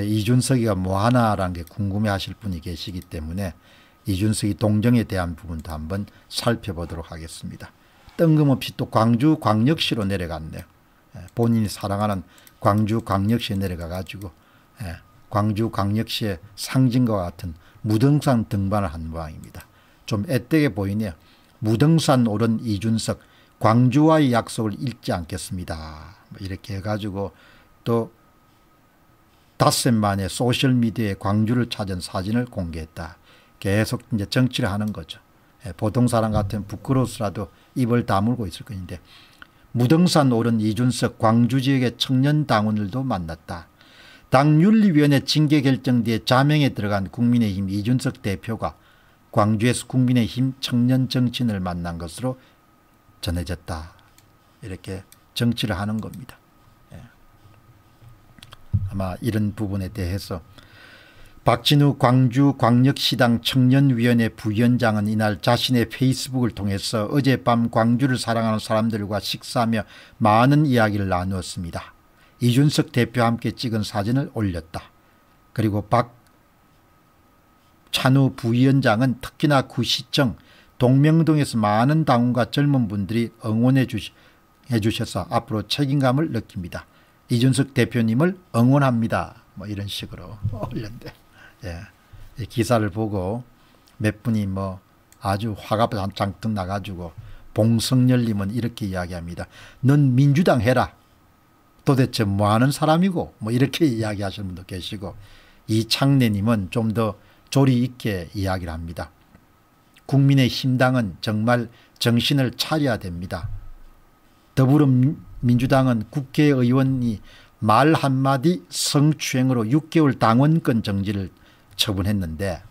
때문에 이준석이가 뭐 하나라는 게 궁금해하실 분이 계시기 때문에 이준석이 동정에 대한 부분도 한번 살펴보도록 하겠습니다. 뜬금없이 또 광주 광역시로 내려갔네요. 예, 본인이 사랑하는 광주 광역시에 내려가 가지고 예, 광주 광역시의 상징과 같은 무등산 등반을 한 모양입니다. 좀 애되게 보이네요. 무등산 오른 이준석 광주와의 약속을 잃지 않겠습니다. 뭐 이렇게 해가지고 또 닷새 만에 소셜미디어에 광주를 찾은 사진을 공개했다. 계속 이제 정치를 하는 거죠. 예, 보통 사람 같으면 부끄러워서라도 입을 다물고 있을 것인데 무등산 오른 이준석 광주 지역의 청년 당원들도 만났다. 당 윤리위원회 징계 결정 뒤에 자명에 들어간 국민의힘 이준석 대표가 광주에서 국민의힘 청년 정치인을 만난 것으로 전해졌다. 이렇게 정치를 하는 겁니다. 아마 이런 부분에 대해서 박진우 광주 광역시당 청년위원회 부위원장은 이날 자신의 페이스북을 통해서 어젯밤 광주를 사랑하는 사람들과 식사하며 많은 이야기를 나누었습니다. 이준석 대표와 함께 찍은 사진을 올렸다. 그리고 박찬우 부위원장은 특히나 구시청 동명동에서 많은 당원과 젊은 분들이 응원해 주셔서 앞으로 책임감을 느낍니다. 이준석 대표님을 응원합니다. 뭐 이런 식으로 올렸대. 예. 기사를 보고 몇 분이 뭐 아주 화가 잔뜩 나가지고 봉성열님은 이렇게 이야기합니다. 넌 민주당 해라. 도대체 뭐하는 사람이고 뭐 이렇게 이야기하시는 분도 계시고 이창래님은 좀 더 조리 있게 이야기를 합니다. 국민의 힘당은 정말 정신을 차려야 됩니다. 더불어민주당은 국회의원이 말 한마디 성추행으로 6개월 당원권 정지를 처분했는데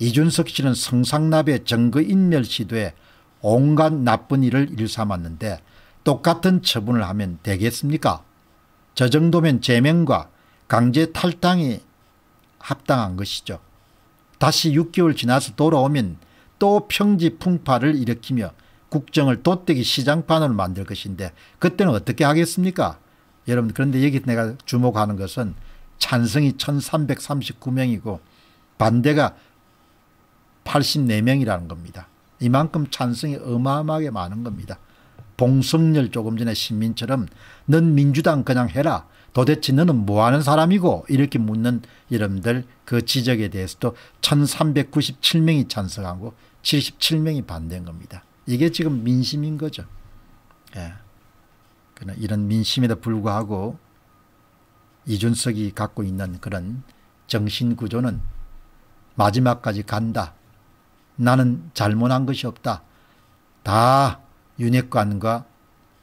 이준석 씨는 성상납의 정거인멸 시도에 온갖 나쁜 일을 일삼았는데 똑같은 처분을 하면 되겠습니까? 저 정도면 제명과 강제 탈당이 합당한 것이죠. 다시 6개월 지나서 돌아오면 또 평지 풍파를 일으키며 국정을 돋대기 시장판으로 만들 것인데 그때는 어떻게 하겠습니까? 여러분 그런데 여기 내가 주목하는 것은 찬성이 1339명이고 반대가 84명이라는 겁니다. 이만큼 찬성이 어마어마하게 많은 겁니다. 봉성열 조금 전에 시민처럼 넌 민주당 그냥 해라. 도대체 너는 뭐하는 사람이고 이렇게 묻는 여러분들 그 지적에 대해서도 1397명이 찬성하고 77명이 반대한 겁니다. 이게 지금 민심인 거죠. 예. 그러나 이런 민심에도 불구하고 이준석이 갖고 있는 그런 정신구조는 마지막까지 간다. 나는 잘못한 것이 없다. 다 윤핵관과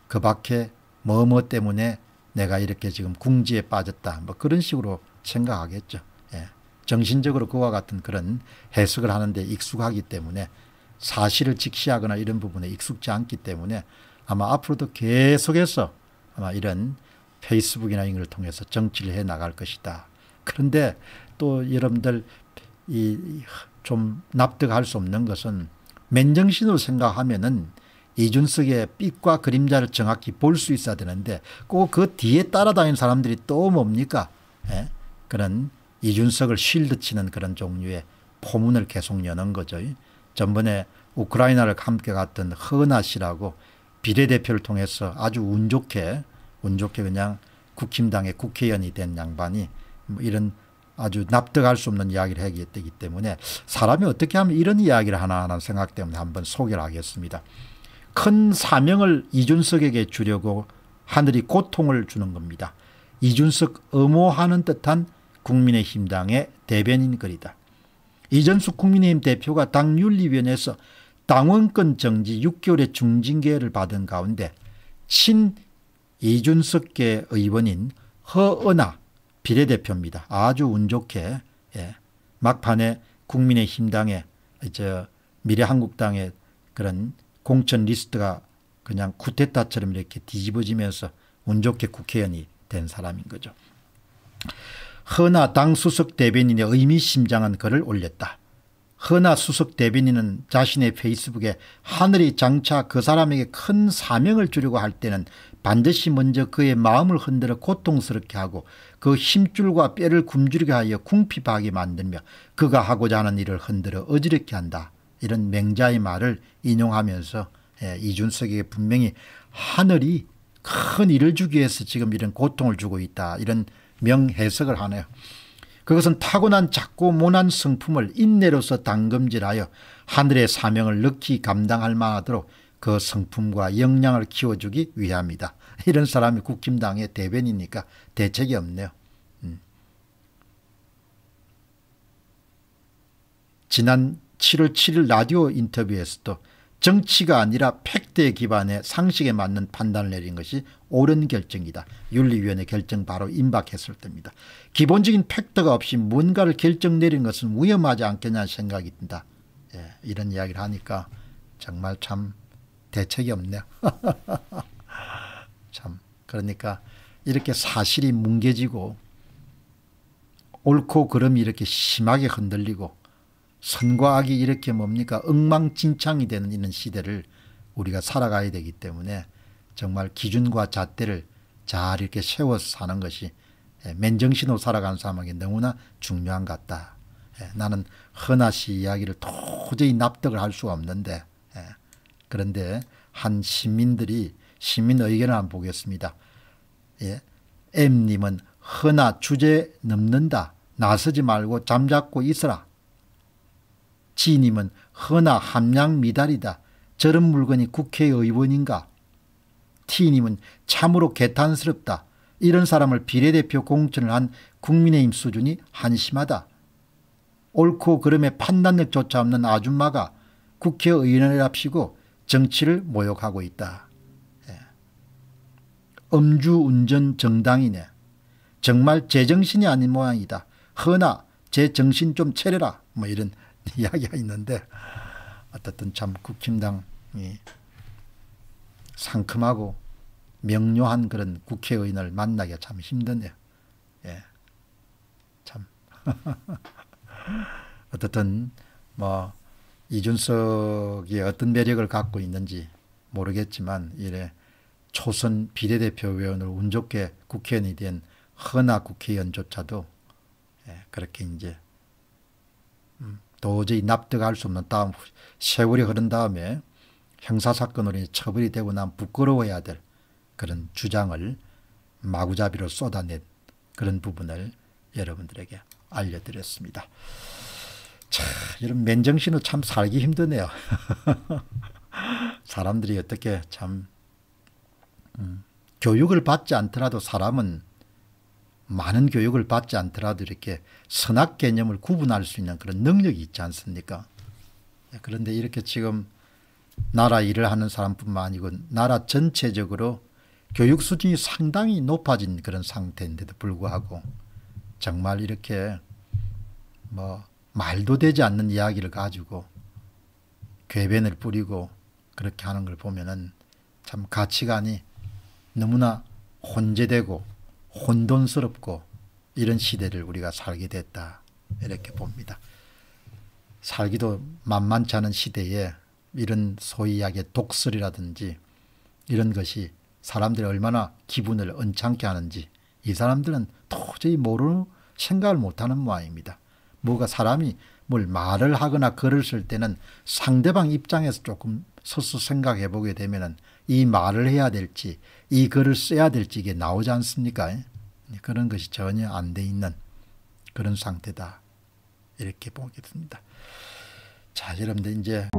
그 밖에 뭐 뭐 때문에 내가 이렇게 지금 궁지에 빠졌다. 뭐 그런 식으로 생각하겠죠. 예. 정신적으로 그와 같은 그런 해석을 하는데 익숙하기 때문에 사실을 직시하거나 이런 부분에 익숙지 않기 때문에 아마 앞으로도 계속해서 아마 이런 페이스북이나 이걸 런 통해서 정치를 해 나갈 것이다. 그런데 또 여러분들 이 좀 납득할 수 없는 것은 맨정신으로 생각하면은 이준석의 빛과 그림자를 정확히 볼 수 있어야 되는데 꼭 그 뒤에 따라다니는 사람들이 또 뭡니까? 예? 그런 이준석을 실드 치는 그런 종류의 포문을 계속 여는 거죠. 전번에 우크라이나를 함께 갔던 허은아 씨라고 비례대표를 통해서 아주 운 좋게 운 좋게 그냥 국힘당의 국회의원이 된 양반이 뭐 이런 아주 납득할 수 없는 이야기를 하기했기 때문에 사람이 어떻게 하면 이런 이야기를 하나 하는 생각 때문에 한번 소개를 하겠습니다. 큰 사명을 이준석에게 주려고 하늘이 고통을 주는 겁니다. 이준석 엄호하는 듯한 국민의힘당의 대변인 글이다. 이전수 국민의힘 대표가 당윤리위원회에서 당원권 정지 6개월의 중징계를 받은 가운데 친 이준석계 의원인 허은아 비례대표입니다. 아주 운 좋게 예. 막판에 국민의힘당의 저 미래한국당의 그런 공천 리스트가 그냥 쿠데타처럼 이렇게 뒤집어지면서 운 좋게 국회의원이 된 사람인 거죠. 허나 당 수석 대변인의 의미심장한 글을 올렸다. 허나 수석 대변인은 자신의 페이스북에 하늘이 장차 그 사람에게 큰 사명을 주려고 할 때는 반드시 먼저 그의 마음을 흔들어 고통스럽게 하고 그 힘줄과 뼈를 굶주리게 하여 궁핍하게 만들며 그가 하고자 하는 일을 흔들어 어지럽게 한다. 이런 맹자의 말을 인용하면서 예, 이준석에게 분명히 하늘이 큰 일을 주기 위해서 지금 이런 고통을 주고 있다. 이런 명해석을 하네요. 그것은 타고난 작고 모난 성품을 인내로서 당금질하여 하늘의 사명을 넉히 감당할 만하도록 그 성품과 역량을 키워주기 위함이다. 이런 사람이 국힘당의 대변이니까 대책이 없네요. 음. 지난 7월 7일 라디오 인터뷰에서도 정치가 아니라 팩트에 기반해 상식에 맞는 판단을 내린 것이 옳은 결정이다. 윤리위원회 결정 바로 임박했을 때입니다. 기본적인 팩트가 없이 뭔가를 결정 내린 것은 위험하지 않겠냐 는 생각이 든다. 예, 이런 이야기를 하니까 정말 참 대책이 없네요. 참 그러니까 이렇게 사실이 뭉개지고 옳고 그름이 이렇게 심하게 흔들리고 선과 악이 이렇게 뭡니까 엉망진창이 되는 이런 시대를 우리가 살아가야 되기 때문에 정말 기준과 잣대를 잘 이렇게 세워서 사는 것이 예, 맨정신으로 살아가는 사람에게 너무나 중요한 것 같다. 예, 나는 허나 씨 이야기를 도저히 납득을 할 수가 없는데 예, 그런데 한 시민들이 시민 의견을 한번 보겠습니다. 예. M님은 허나 주제 넘는다. 나서지 말고 잠자코 있어라. 지님은 허나 함량 미달이다. 저런 물건이 국회의원인가? T님은 참으로 개탄스럽다. 이런 사람을 비례대표 공천을 한 국민의힘 수준이 한심하다. 옳고 그름의 판단력조차 없는 아줌마가 국회의원을 합시고 정치를 모욕하고 있다. 예. 음주운전 정당이네. 정말 제정신이 아닌 모양이다. 허나 제 정신 좀 차려라. 뭐 이런 이야기가 있는데 어쨌든 참 국힘당이 상큼하고 명료한 그런 국회의원을 만나기가 참 힘드네요. 예. 참. 어쨌든 뭐 이준석이 어떤 매력을 갖고 있는지 모르겠지만 이래 초선 비례대표 의원을 운 좋게 국회의원이 된 허나 국회의원조차도 예, 그렇게 이제 음, 도저히 납득할 수 없는 다음 세월이 흐른 다음에 형사사건으로 처벌이 되고 난 부끄러워야 될 그런 주장을 마구잡이로 쏟아낸 그런 부분을 여러분들에게 알려드렸습니다. 참, 이런 맨정신으로 참 살기 힘드네요. 사람들이 어떻게 참 음, 교육을 받지 않더라도 사람은 많은 교육을 받지 않더라도 이렇게 선악 개념을 구분할 수 있는 그런 능력이 있지 않습니까? 네, 그런데 이렇게 지금 나라 일을 하는 사람뿐만 아니고 나라 전체적으로 교육 수준이 상당히 높아진 그런 상태인데도 불구하고 정말 이렇게 뭐 말도 되지 않는 이야기를 가지고 괴변을 뿌리고 그렇게 하는 걸 보면은 참 가치관이 너무나 혼재되고 혼돈스럽고 이런 시대를 우리가 살게 됐다 이렇게 봅니다. 살기도 만만치 않은 시대에 이런 소위 이의 독설이라든지 이런 것이 사람들이 얼마나 기분을 언짢게 하는지 이 사람들은 도저히 모르는 생각을 못하는 모양입니다. 뭐가 사람이 뭘 말을 하거나 글을 쓸 때는 상대방 입장에서 조금 서서 생각해 보게 되면 이 말을 해야 될지 이 글을 써야 될지 이게 나오지 않습니까? 그런 것이 전혀 안 돼 있는 그런 상태다. 이렇게 보게 됩니다. 자, 여러분들 이제